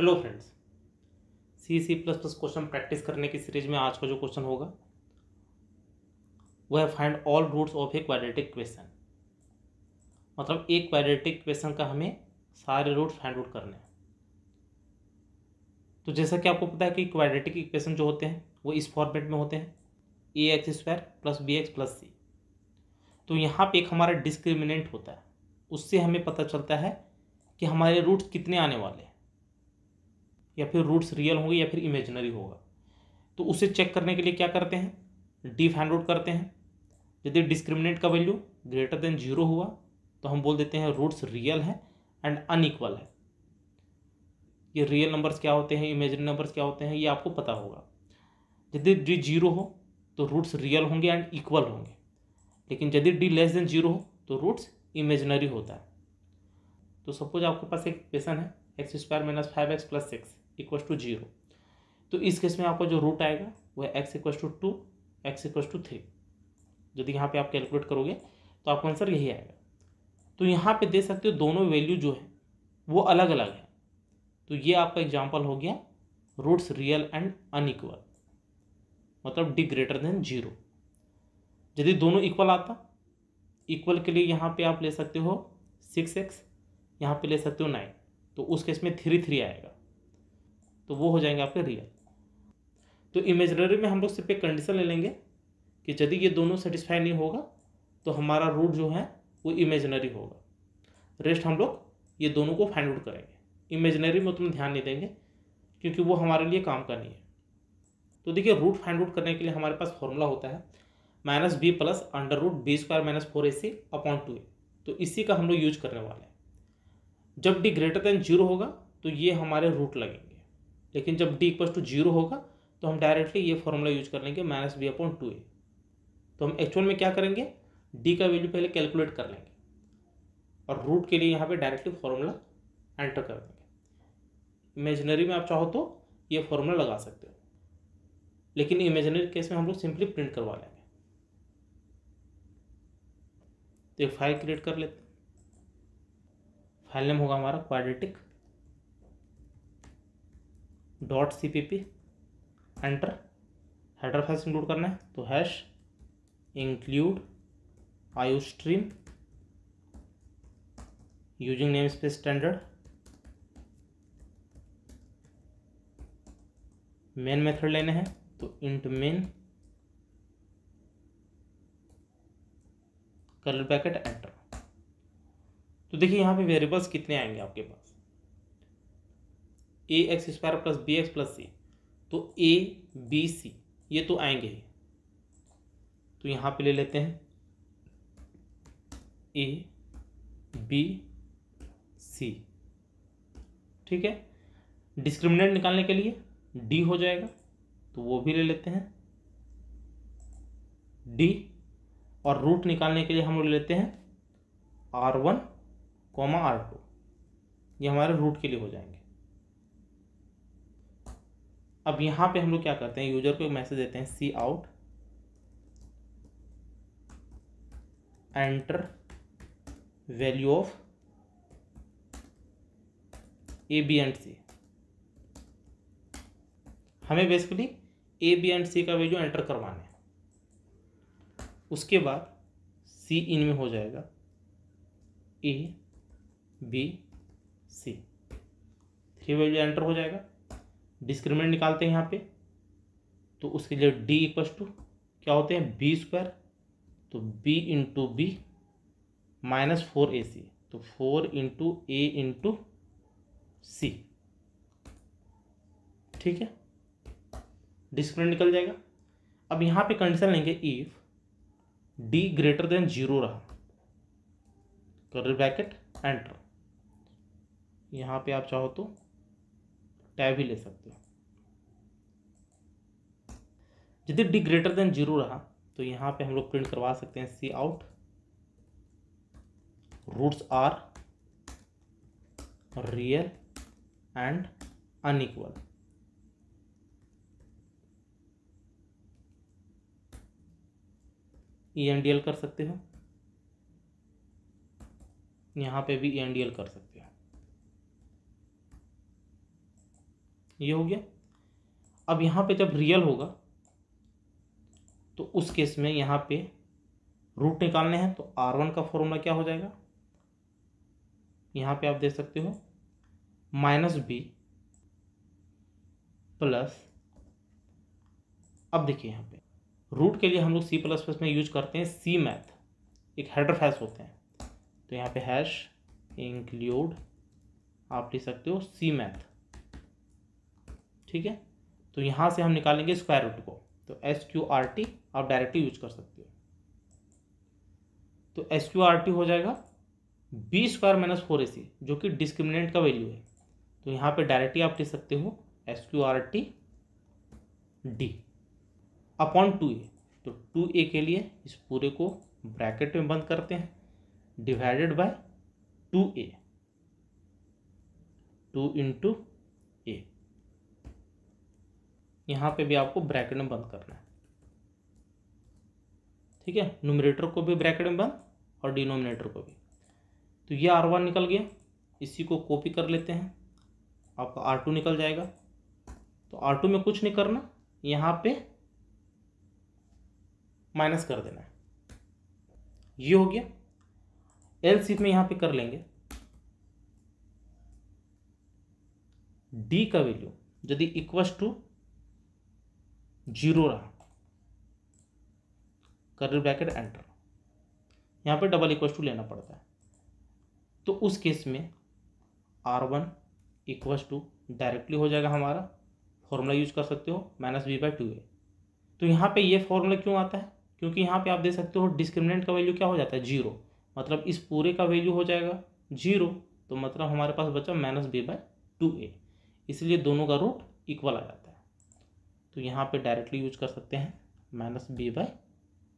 hello friends C C plus plus question practice करने की series में आज का जो क्वेश्चन होगा वह find all roots of a quadratic question मतलब एक क्वाड्रेटिक क्वेश्चन का हमें सारे रूट फाइंड आउट करने हैं तो जैसा कि आपको पता है कि क्वाड्रेटिक इक्वेशन जो होते हैं वो इस फॉर्मेट में होते हैं A X square plus B X plus C तो यहाँ पे एक हमारा डिस्क्रिमिनेंट होता है उससे हमें पता चलता है कि हमारे रूट्स कितने आने वाले हैं या फिर रूट्स रियल होंगे या फिर इमेजनरी होगा तो उसे चेक करने के लिए क्या करते हैं डी फाइंड आउट करते हैं यदि डिस्क्रिमिनेंट का वैल्यू ग्रेटर देन जीरो हुआ तो हम बोल देते हैं रूट्स रियल है एंड अनइक्वल है ये रियल नंबर्स क्या होते हैं इमेजनरी नंबर्स क्या होते हैं ये आपको पता होगा यदि डी जीरो हो तो रूट्स रियल होंगे एंड इक्वल होंगे लेकिन यदि डी लेस देन जीरो हो तो रूट्स इमेजनरी होता है तो सपोज आपके पास एक क्वेश्चन है X square minus five X plus six equals to zero तो इस केस में आपका जो रूट आएगा वह X equals to two X equals to three यदि यहाँ पे आप कैलकुलेट करोगे तो आपका आंसर यही आएगा तो यहाँ पे दे सकते हो दोनों वैल्यू जो है वो अलग अलग है तो ये आपका एग्जाम्पल हो गया रूट्स रियल एंड अनइक्वल मतलब डी ग्रेटर देन जीरो यदि दोनों इक्वल आता इक्वल के लिए यहाँ पे आप ले सकते हो सिक्स एक्स यहाँ पे ले सकते हो नाइन तो उस केस में थ्री थ्री आएगा तो वो हो जाएंगे आपके रियल तो इमेजनरी में हम लोग सिर्फ एक कंडीशन ले लेंगे कि यदि ये दोनों सेटिस्फाई नहीं होगा तो हमारा रूट जो है वो इमेजनरी होगा रेस्ट हम लोग ये दोनों को फाइंड आउट करेंगे इमेजनरी में तुम ध्यान नहीं देंगे क्योंकि वो हमारे लिए काम का नहीं है तो देखिए रूट फाइंड आउट करने के लिए हमारे पास फॉर्मूला होता है minus B plus under root B square minus four A C upon two A तो इसी का हम लोग यूज करने वाले हैं जब डी ग्रेटर देन जीरो होगा तो ये हमारे रूट लगेंगे लेकिन जब डी इक्वल टू जीरो होगा तो हम डायरेक्टली ये फॉर्मूला यूज कर लेंगे minus B upon two A तो हम एक्चुअल में क्या करेंगे डी का वैल्यू पहले कैलकुलेट कर लेंगे और रूट के लिए यहाँ पे डायरेक्टली फॉर्मूला एंटर कर देंगे इमेजनरी में आप चाहो तो ये फॉर्मूला लगा सकते हो लेकिन इमेजनरी केस में हम लोग सिंपली प्रिंट करवा लेंगे तो एक फाइल क्रिएट कर लेते फाइल नेम होगा हमारा quadratic dot C P P enter header files include करना है तो hash include iostream using namespace standard main method लेने हैं तो int main curly bracket enter तो देखिए यहाँ पे वेरिएबल्स कितने आएंगे आपके पास A X square plus B X plus C तो ए बी सी ये तो आएंगे ही तो यहाँ पे ले लेते हैं ए बी सी ठीक है डिस्क्रिमिनेंट निकालने के लिए डी हो जाएगा तो वो भी ले लेते हैं डी और रूट निकालने के लिए हम लोग लेते हैं R one comma R two ये हमारे रूट के लिए हो जाएंगे अब यहां पे हम लोग क्या करते हैं यूजर को एक मैसेज देते हैं C out enter value of A B and C हमें basically A B and C का वैल्यू एंटर करवाना है उसके बाद सी इन में हो जाएगा A B C three value enter हो जाएगा डिस्क्रिमिनेंट निकालते हैं यहाँ पे तो उसके लिए डी इक्वस टू क्या होते हैं बी स्क्वायर तो B into B minus four A C तो four into A into C ठीक है डिस्क्रिमिनेंट निकल जाएगा अब यहाँ पे कंडीशन लेंगे if D greater than zero रहा कर ब्रैकेट एंटर यहाँ पे आप चाहो तो टैब ही ले सकते हो यदि डी ग्रेटर देन जीरो रहा तो यहाँ पे हम लोग प्रिंट करवा सकते हैं C out roots are real and unequal E N D L कर सकते हो यहाँ पे भी ई एन डी एल कर सकते हो ये हो गया अब यहाँ पे जब रियल होगा तो उस केस में यहाँ पे रूट निकालने हैं तो आर वन का फॉर्मूला क्या हो जाएगा यहाँ पे आप देख सकते हो माइनस बी प्लस अब देखिए यहाँ पे रूट के लिए हम लोग सी प्लस प्लस में यूज करते हैं सी मैथ एक हेडर हैश होते हैं तो यहाँ पे हैश इंक्लूड आप लिख सकते हो सी मैथ ठीक है तो यहाँ से हम निकालेंगे स्क्वायर रूट को तो एस क्यू आर टी आप डायरेक्टली यूज कर सकते हो तो एस क्यू आर टी हो जाएगा B square minus four A C जो कि डिस्क्रिमिनेंट का वैल्यू है तो यहाँ पे डायरेक्टली आप लिख सकते हो S Q R T D upon two A तो टू ए के लिए इस पूरे को ब्रैकेट में बंद करते हैं divided by two A two into यहाँ पे भी आपको ब्रैकेट में बंद करना है ठीक है नोमिनेटर को भी ब्रैकेट में बंद और डिनोमिनेटर को भी तो ये आर वन निकल गया इसी को कॉपी कर लेते हैं आपका आर टू निकल जाएगा तो आर टू में कुछ नहीं करना यहाँ पे माइनस कर देना है ये हो गया एल सी में यहाँ पे कर लेंगे डी का वैल्यू यदि इक्वस टू जीरो रहा कर्ली ब्रैकेट एंटर यहाँ पे डबल इक्वल टू लेना पड़ता है तो उस केस में R one equals to directly हो जाएगा हमारा फॉर्मूला यूज कर सकते हो minus B by two A तो यहाँ पे ये फॉर्मूला क्यों आता है क्योंकि यहाँ पे आप देख सकते हो डिस्क्रिमिनेंट का वैल्यू क्या हो जाता है जीरो मतलब इस पूरे का वैल्यू हो जाएगा जीरो तो मतलब हमारे पास बचा minus B by two A इसलिए दोनों का रूट इक्वल आ जाता है तो यहाँ पे डायरेक्टली यूज कर सकते हैं minus B by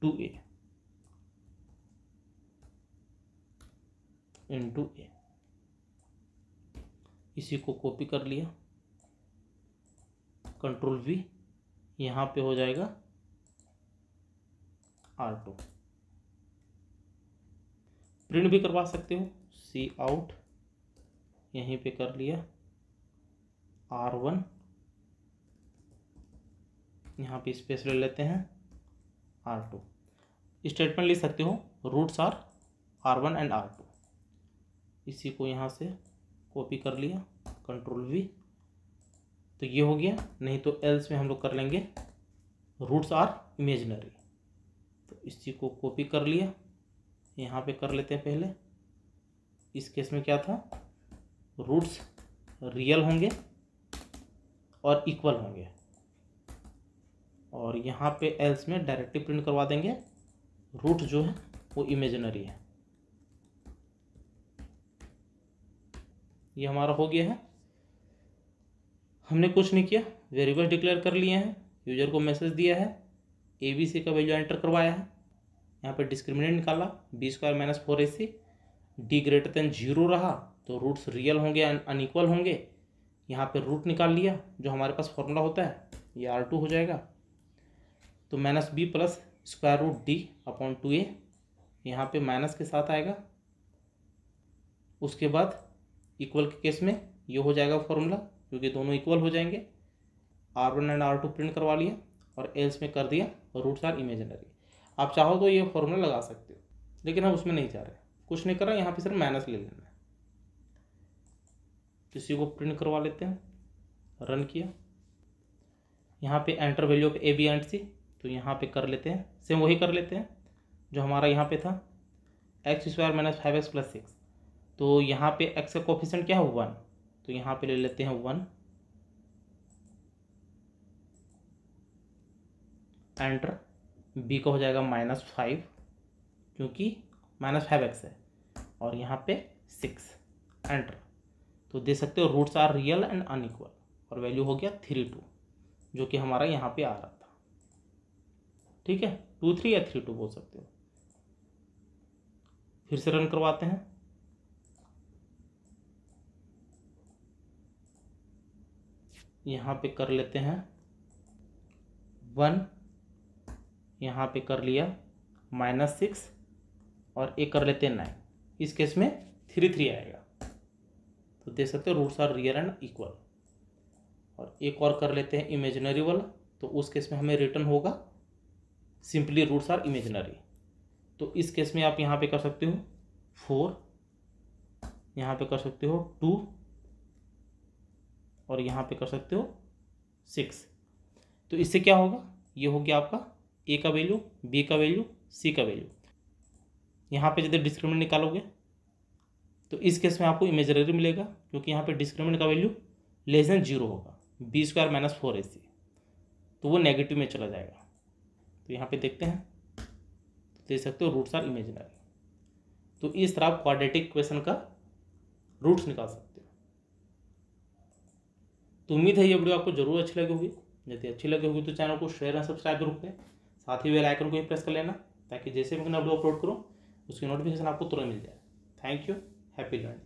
two A into A इसी को कॉपी कर लिया कंट्रोल वी यहाँ पे हो जाएगा आर टू प्रिंट भी करवा सकते हो सी आउट यहीं पे कर लिया आर वन यहाँ पे स्पेस ले लेते हैं आर टू स्टेटमेंट लिख सकते हो roots are R one and R two इसी को यहाँ से कॉपी कर लिया कंट्रोल वी तो ये हो गया नहीं तो एल्स में हम लोग कर लेंगे रूट्स आर इमेजनरी तो इसी को कॉपी कर लिया यहाँ पे कर लेते हैं पहले इस केस में क्या था रूट्स रियल होंगे और इक्वल होंगे और यहाँ पे एल्स में डायरेक्टली प्रिंट करवा देंगे रूट जो है वो इमेजनरी है ये हमारा हो गया है हमने कुछ नहीं किया वेरिएबल डिक्लेयर कर लिए हैं यूजर को मैसेज दिया है ए बी सी का वैल्यू एंटर करवाया है यहाँ पे डिस्क्रिमिनेंट निकाला B square minus four A C D greater than zero रहा तो रूट्स रियल होंगे अनइक्वल होंगे यहाँ पे रूट निकाल लिया जो हमारे पास फॉर्मूला होता है ये आर टू हो जाएगा तो minus B plus square root D upon two A यहाँ पर माइनस के साथ आएगा उसके बाद इक्वल के केस में ये हो जाएगा फॉर्मूला क्योंकि दोनों इक्वल हो जाएंगे R one and R two print करवा लिया और एल्स में कर दिया रूट्स आर इमेजनरी आप चाहो तो ये फॉर्मूला लगा सकते हो लेकिन हम उसमें नहीं जा रहे कुछ नहीं कर रहा यहाँ पे सिर्फ माइनस ले लेना है किसी को प्रिंट करवा लेते हैं रन किया यहाँ पे enter value of A B and C तो यहाँ पे कर लेते हैं सेम वही कर लेते हैं जो हमारा यहाँ पे था X square minus five X plus six तो यहाँ पे एक्स का कोफिशेंट क्या है वन तो यहाँ पे ले लेते हैं वन एंटर बी का हो जाएगा माइनस फाइव क्योंकि माइनस फाइव एक्स है और यहाँ पे सिक्स एंटर तो दे सकते हो roots are real and unequal और वैल्यू हो गया थ्री टू जो कि हमारा यहाँ पे आ रहा ठीक है टू थ्री या थ्री टू बोल सकते हो फिर से रन करवाते हैं यहाँ पे कर लेते हैं वन यहाँ पे कर लिया माइनस सिक्स और एक कर लेते हैं नाइन इस केस में थ्री थ्री आएगा तो देख सकते हो roots are real and equal और एक और कर लेते हैं इमेजिनरी वाला तो उस केस में हमें रिटर्न होगा सिंपली रूट्स आर इमेजनरी तो इस केस में आप यहाँ पे कर सकते हो फोर यहाँ पे कर सकते हो टू और यहाँ पे कर सकते हो सिक्स तो इससे क्या होगा ये हो गया आपका ए का वैल्यू बी का वैल्यू सी का वैल्यू यहाँ पे जैसे डिस्क्रिमिनेंट निकालोगे तो इस केस में आपको इमेजनरी मिलेगा क्योंकि यहाँ पे डिस्क्रिमिनेंट का वैल्यू लेस देन जीरो होगा B square minus four A C तो वो नेगेटिव में चला जाएगा तो यहाँ पे देखते हैं देख सकते हो रूट्स आर इमेजिनरी तो इस तरह आप क्वाड्रेटिक इक्वेशन का रूट्स निकाल सकते हो तो उम्मीद है ये वीडियो आपको जरूर अच्छी लगी होगी यदि अच्छी लगी होगी तो चैनल को शेयर एंड सब्सक्राइब जरूर करें साथ ही वेल आइकन को भी प्रेस कर लेना ताकि जैसे भी मैं वीडियो अपलोड करूँ उसकी नोटिफिकेशन आपको तुरंत मिल जाए थैंक यू हैप्पी लर्निंग